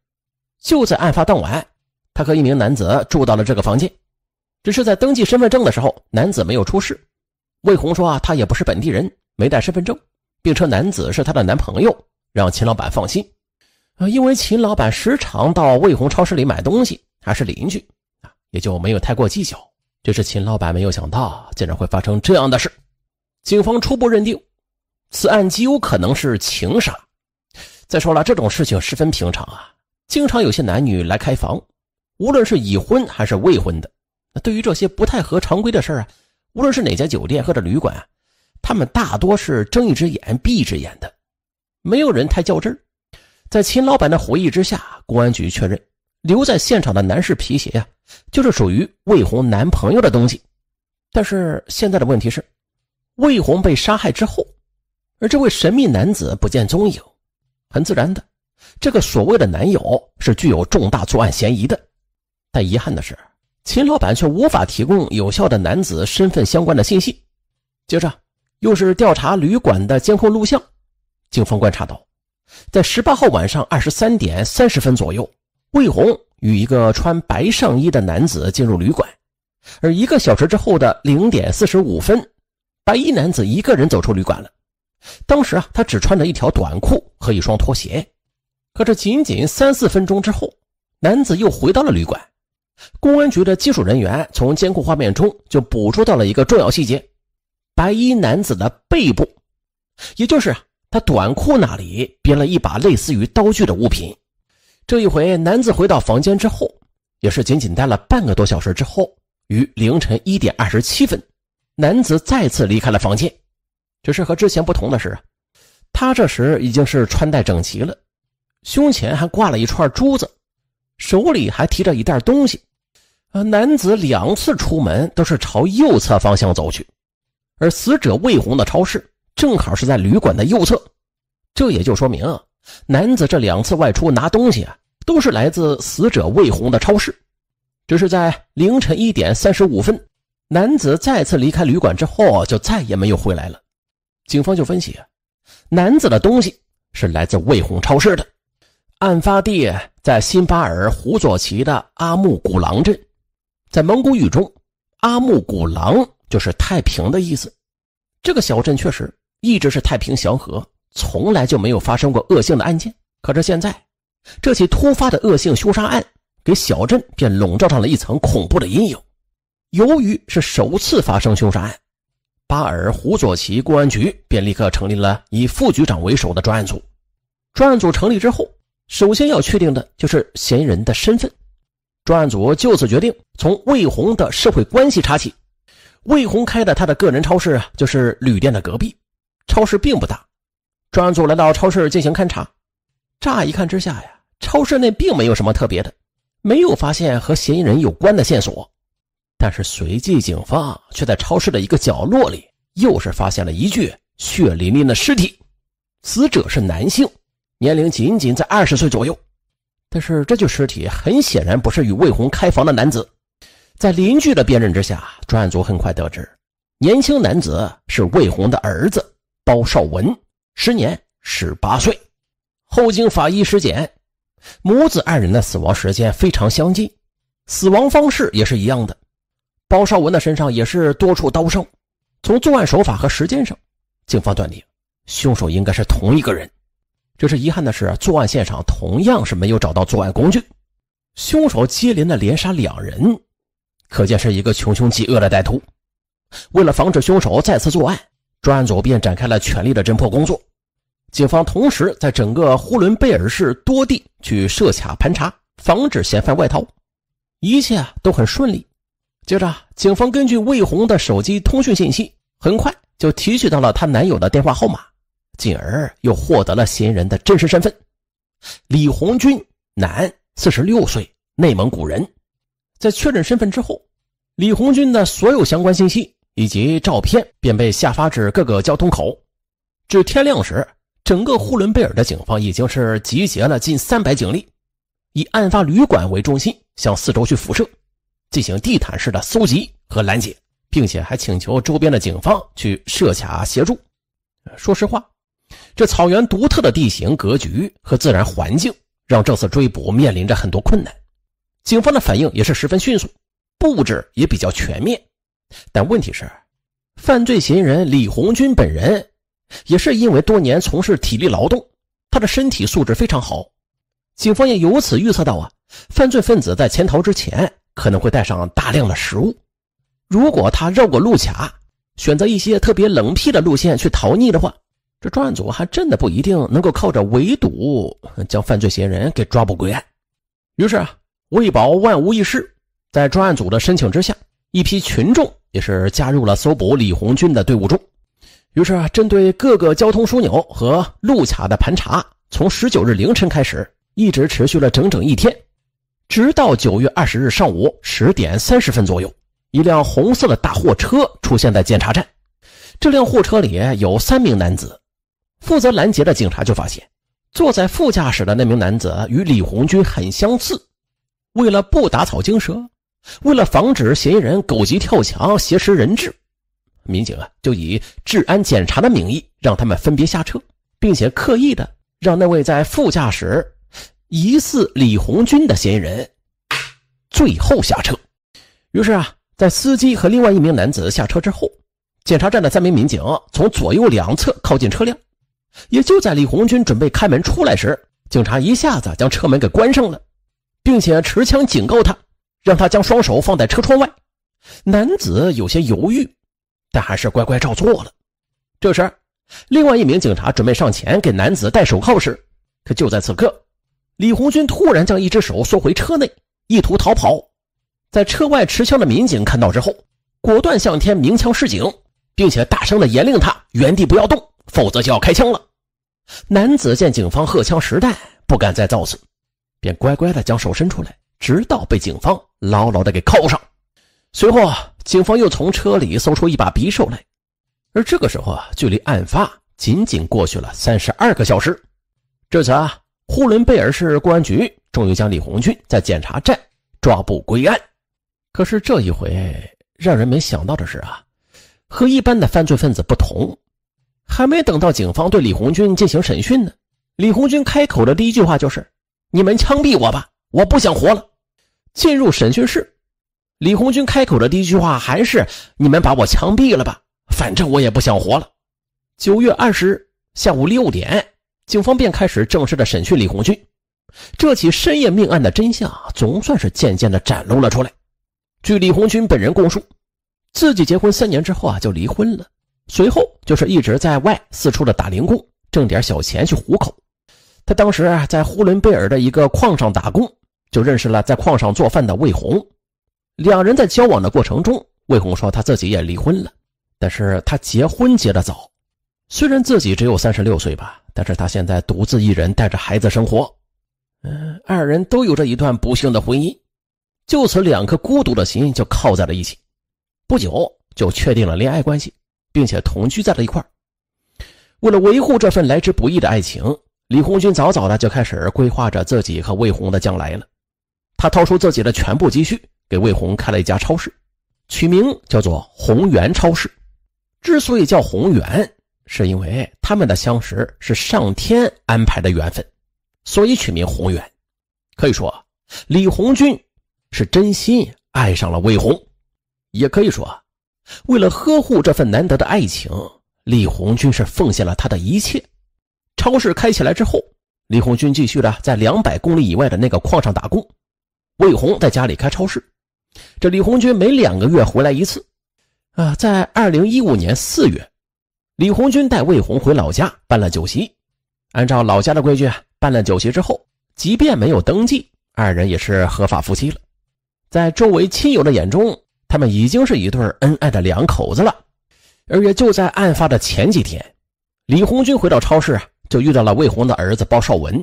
就在案发当晚，她和一名男子住到了这个房间，只是在登记身份证的时候，男子没有出示。魏红说啊，他也不是本地人，没带身份证，并称男子是她的男朋友，让秦老板放心。啊，因为秦老板时常到魏红超市里买东西，还是邻居啊，也就没有太过计较。只是秦老板没有想到，竟然会发生这样的事。警方初步认定，此案极有可能是情杀。再说了，这种事情十分平常啊，经常有些男女来开房，无论是已婚还是未婚的。对于这些不太合常规的事啊，无论是哪家酒店或者旅馆，啊，他们大多是睁一只眼闭一只眼的，没有人太较真在秦老板的回忆之下，公安局确认留在现场的男士皮鞋呀，就是属于魏红男朋友的东西。但是现在的问题是。魏红被杀害之后，而这位神秘男子不见踪影，很自然的，这个所谓的男友是具有重大作案嫌疑的。但遗憾的是，秦老板却无法提供有效的男子身份相关的信息。接着，又是调查旅馆的监控录像，警方观察到，在十八号晚上二十三点三十分左右，魏红与一个穿白上衣的男子进入旅馆，而一个小时之后的零点四十五分。白衣男子一个人走出旅馆了。当时啊，他只穿着一条短裤和一双拖鞋。可这仅仅三四分钟之后，男子又回到了旅馆。公安局的技术人员从监控画面中就捕捉到了一个重要细节：白衣男子的背部，也就是他短裤那里，编了一把类似于刀具的物品。这一回，男子回到房间之后，也是仅仅待了半个多小时之后，于凌晨一点二十七分。男子再次离开了房间，只是和之前不同的是啊，他这时已经是穿戴整齐了，胸前还挂了一串珠子，手里还提着一袋东西。啊，男子两次出门都是朝右侧方向走去，而死者魏红的超市正好是在旅馆的右侧，这也就说明啊，男子这两次外出拿东西啊，都是来自死者魏红的超市，只是在凌晨一点三十五分。男子再次离开旅馆之后，就再也没有回来了。警方就分析，男子的东西是来自卫红超市的。案发地在新巴尔虎左旗的阿木古郎镇，在蒙古语中，阿木古郎就是太平的意思。这个小镇确实一直是太平祥和，从来就没有发生过恶性的案件。可是现在，这起突发的恶性凶杀案给小镇便笼罩上了一层恐怖的阴影。由于是首次发生凶杀案，巴尔胡佐奇公安局便立刻成立了以副局长为首的专案组。专案组成立之后，首先要确定的就是嫌疑人的身份。专案组就此决定从魏红的社会关系查起。魏红开的他的个人超市就是旅店的隔壁，超市并不大。专案组来到超市进行勘查，乍一看之下呀，超市内并没有什么特别的，没有发现和嫌疑人有关的线索。但是随即，警方却在超市的一个角落里，又是发现了一具血淋淋的尸体。死者是男性，年龄仅仅在二十岁左右。但是这具尸体很显然不是与魏红开房的男子。在邻居的辨认之下，专案组很快得知，年轻男子是魏红的儿子包少文，时年十八岁。后经法医尸检，母子二人的死亡时间非常相近，死亡方式也是一样的。包少文的身上也是多处刀伤，从作案手法和时间上，警方断定凶手应该是同一个人。只是遗憾的是，作案现场同样是没有找到作案工具。凶手接连的连杀两人，可见是一个穷凶极恶的歹徒。为了防止凶手再次作案，专案组便展开了全力的侦破工作。警方同时在整个呼伦贝尔市多地去设卡盘查，防止嫌犯外逃。一切都很顺利。接着，警方根据魏红的手机通讯信息，很快就提取到了她男友的电话号码，进而又获得了嫌疑人的真实身份。李红军，男，四十六岁，内蒙古人。在确认身份之后，李红军的所有相关信息以及照片便被下发至各个交通口。至天亮时，整个呼伦贝尔的警方已经是集结了近三百警力，以案发旅馆为中心，向四周去辐射。进行地毯式的搜集和拦截，并且还请求周边的警方去设卡协助。说实话，这草原独特的地形格局和自然环境，让这次追捕面临着很多困难。警方的反应也是十分迅速，布置也比较全面。但问题是，犯罪嫌疑人李红军本人也是因为多年从事体力劳动，他的身体素质非常好。警方也由此预测到啊，犯罪分子在潜逃之前。可能会带上大量的食物。如果他绕过路卡，选择一些特别冷僻的路线去逃匿的话，这专案组还真的不一定能够靠着围堵将犯罪嫌疑人给抓捕归案。于是啊，为保万无一失，在专案组的申请之下，一批群众也是加入了搜捕李红军的队伍中。于是啊，针对各个交通枢纽和路卡的盘查，从十九日凌晨开始，一直持续了整整一天。直到九月二十日上午十点三十分左右，一辆红色的大货车出现在检查站。这辆货车里有三名男子，负责拦截的警察就发现，坐在副驾驶的那名男子与李红军很相似。为了不打草惊蛇，为了防止嫌疑人狗急跳墙挟持人质，民警啊，就以治安检查的名义让他们分别下车，并且刻意的让那位在副驾驶。疑似李红军的嫌疑人最后下车，于是啊，在司机和另外一名男子下车之后，检查站的三名民警从左右两侧靠近车辆。也就在李红军准备开门出来时，警察一下子将车门给关上了，并且持枪警告他，让他将双手放在车窗外。男子有些犹豫，但还是乖乖照做了。这时，另外一名警察准备上前给男子戴手铐时，可就在此刻。李红军突然将一只手缩回车内，意图逃跑。在车外持枪的民警看到之后，果断向天鸣枪示警，并且大声的严令他原地不要动，否则就要开枪了。男子见警方荷枪实弹，不敢再造次，便乖乖的将手伸出来，直到被警方牢牢的给铐上。随后，警方又从车里搜出一把匕首来。而这个时候，啊，距离案发仅仅过去了三十二个小时。至此啊。呼伦贝尔市公安局终于将李红军在检查站抓捕归案。可是这一回让人没想到的是啊，和一般的犯罪分子不同，还没等到警方对李红军进行审讯呢，李红军开口的第一句话就是：“你们枪毙我吧，我不想活了。”进入审讯室，李红军开口的第一句话还是：“你们把我枪毙了吧，反正我也不想活了。”九月二十下午六点。警方便开始正式的审讯李红军，这起深夜命案的真相总算是渐渐的展露了出来。据李红军本人供述，自己结婚三年之后啊就离婚了，随后就是一直在外四处的打零工，挣点小钱去糊口。他当时啊在呼伦贝尔的一个矿上打工，就认识了在矿上做饭的魏红。两人在交往的过程中，魏红说他自己也离婚了，但是他结婚结得早。虽然自己只有三十六岁吧，但是他现在独自一人带着孩子生活。嗯，二人都有着一段不幸的婚姻，就此两颗孤独的心就靠在了一起，不久就确定了恋爱关系，并且同居在了一块为了维护这份来之不易的爱情，李红军早早的就开始规划着自己和魏红的将来了。他掏出自己的全部积蓄，给魏红开了一家超市，取名叫做“红源超市”。之所以叫“红源”，是因为他们的相识是上天安排的缘分，所以取名红缘。可以说，李红军是真心爱上了魏红，也可以说，为了呵护这份难得的爱情，李红军是奉献了他的一切。超市开起来之后，李红军继续着在两百公里以外的那个矿上打工，魏红在家里开超市。这李红军每两个月回来一次，啊，在二零一五年四月。李红军带魏红回老家办了酒席，按照老家的规矩，办了酒席之后，即便没有登记，二人也是合法夫妻了。在周围亲友的眼中，他们已经是一对恩爱的两口子了。而也就在案发的前几天，李红军回到超市啊，就遇到了魏红的儿子包少文。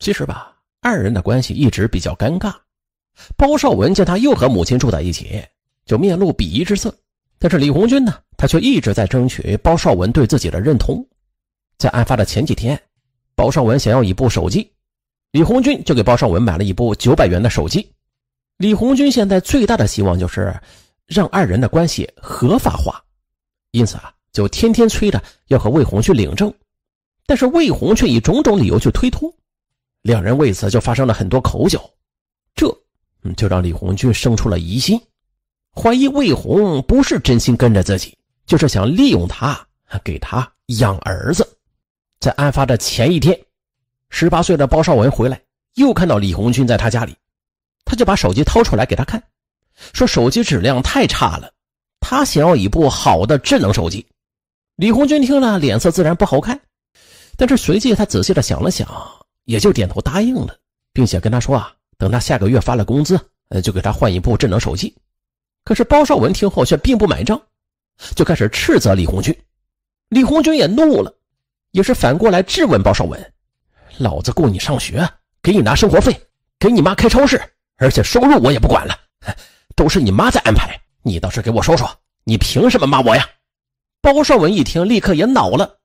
其实吧，二人的关系一直比较尴尬。包少文见他又和母亲住在一起，就面露鄙夷之色。但是李红军呢，他却一直在争取包少文对自己的认同。在案发的前几天，包少文想要一部手机，李红军就给包少文买了一部九百元的手机。李红军现在最大的希望就是让二人的关系合法化，因此啊，就天天催着要和魏红去领证。但是魏红却以种种理由去推脱，两人为此就发生了很多口角，这就让李红军生出了疑心。怀疑魏红不是真心跟着自己，就是想利用他给他养儿子。在案发的前一天，十八岁的包少文回来，又看到李红军在他家里，他就把手机掏出来给他看，说手机质量太差了，他想要一部好的智能手机。李红军听了，脸色自然不好看，但是随即他仔细的想了想，也就点头答应了，并且跟他说啊，等他下个月发了工资，呃，就给他换一部智能手机。可是包少文听后却并不买账，就开始斥责李红军。李红军也怒了，也是反过来质问包少文：“老子供你上学，给你拿生活费，给你妈开超市，而且收入我也不管了，都是你妈在安排。你倒是给我说说，你凭什么骂我呀？”包少文一听，立刻也恼了，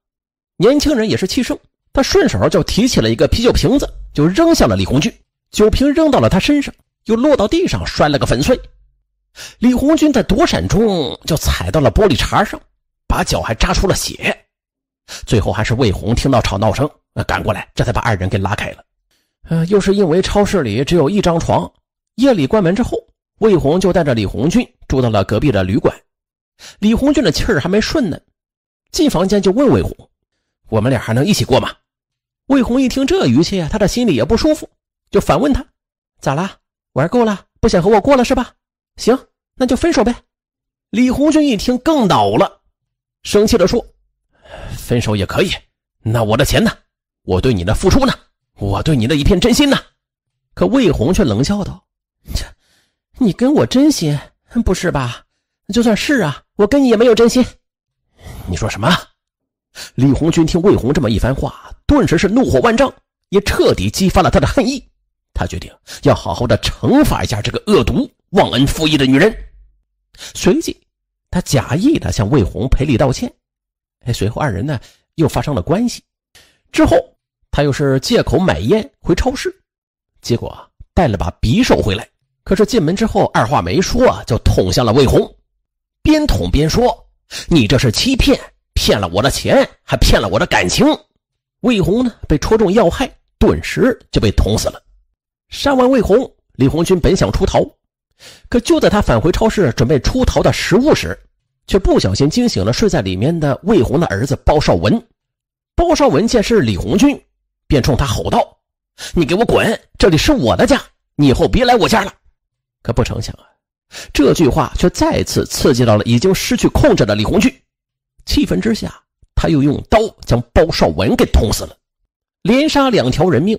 年轻人也是气盛，他顺手就提起了一个啤酒瓶子，就扔向了李红军。酒瓶扔到了他身上，又落到地上，摔了个粉碎。李红军在躲闪中就踩到了玻璃碴上，把脚还扎出了血。最后还是魏红听到吵闹声，赶过来，这才把二人给拉开了。呃，又是因为超市里只有一张床，夜里关门之后，魏红就带着李红军住到了隔壁的旅馆。李红军的气儿还没顺呢，进房间就问魏红：“我们俩还能一起过吗？”魏红一听这语气，他的心里也不舒服，就反问他：“咋啦？玩够了，不想和我过了是吧？”行，那就分手呗。李红军一听更恼了，生气地说：“分手也可以，那我的钱呢？我对你的付出呢？我对你的一片真心呢？”可魏红却冷笑道：“切，你跟我真心？不是吧？就算是啊，我跟你也没有真心。”你说什么？李红军听魏红这么一番话，顿时是怒火万丈，也彻底激发了他的恨意。他决定要好好的惩罚一下这个恶毒。忘恩负义的女人，随即他假意的向魏红赔礼道歉。哎，随后二人呢又发生了关系。之后他又是借口买烟回超市，结果带了把匕首回来。可是进门之后，二话没说啊就捅向了魏红，边捅边说：“你这是欺骗，骗了我的钱，还骗了我的感情。”魏红呢被戳中要害，顿时就被捅死了。杀完魏红，李红军本想出逃。可就在他返回超市准备出逃的食物时，却不小心惊醒了睡在里面的魏红的儿子包少文。包少文见是李红军，便冲他吼道：“你给我滚！这里是我的家，你以后别来我家了。”可不成想啊，这句话却再次刺激到了已经失去控制的李红军。气愤之下，他又用刀将包少文给捅死了，连杀两条人命。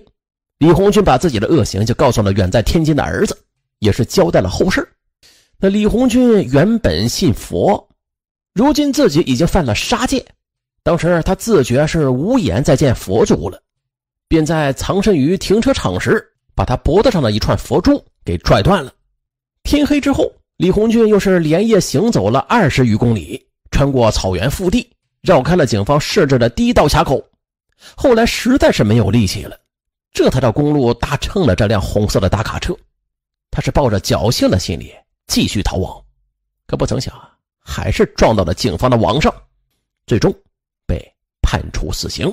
李红军把自己的恶行就告诉了远在天津的儿子。也是交代了后事。那李红军原本信佛，如今自己已经犯了杀戒，当时他自觉是无颜再见佛祖了，便在藏身于停车场时，把他脖子上的一串佛珠给拽断了。天黑之后，李红军又是连夜行走了二十余公里，穿过草原腹地，绕开了警方设置的第一道卡口。后来实在是没有力气了，这才到公路搭乘了这辆红色的大卡车。他是抱着侥幸的心理继续逃亡，可不曾想啊，还是撞到了警方的网上，最终被判处死刑。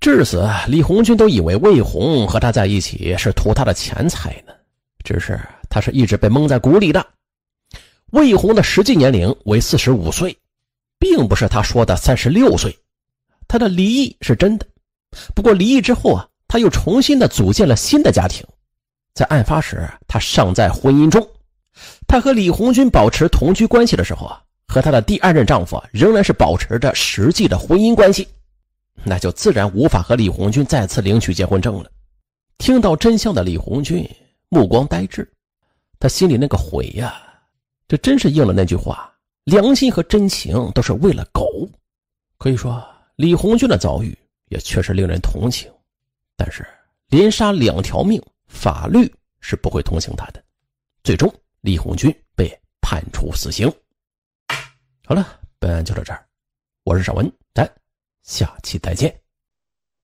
至此，李红军都以为魏红和他在一起是图他的钱财呢，只是他是一直被蒙在鼓里的。魏红的实际年龄为四十五岁，并不是他说的三十六岁。他的离异是真的，不过离异之后啊，他又重新的组建了新的家庭。在案发时，她尚在婚姻中。她和李红军保持同居关系的时候啊，和她的第二任丈夫仍然是保持着实际的婚姻关系，那就自然无法和李红军再次领取结婚证了。听到真相的李红军目光呆滞，他心里那个悔呀，这真是应了那句话：良心和真情都是为了狗。可以说，李红军的遭遇也确实令人同情，但是连杀两条命。法律是不会同情他的，最终李红军被判处死刑。好了，本案就到这儿，我是尚文，咱下期再见。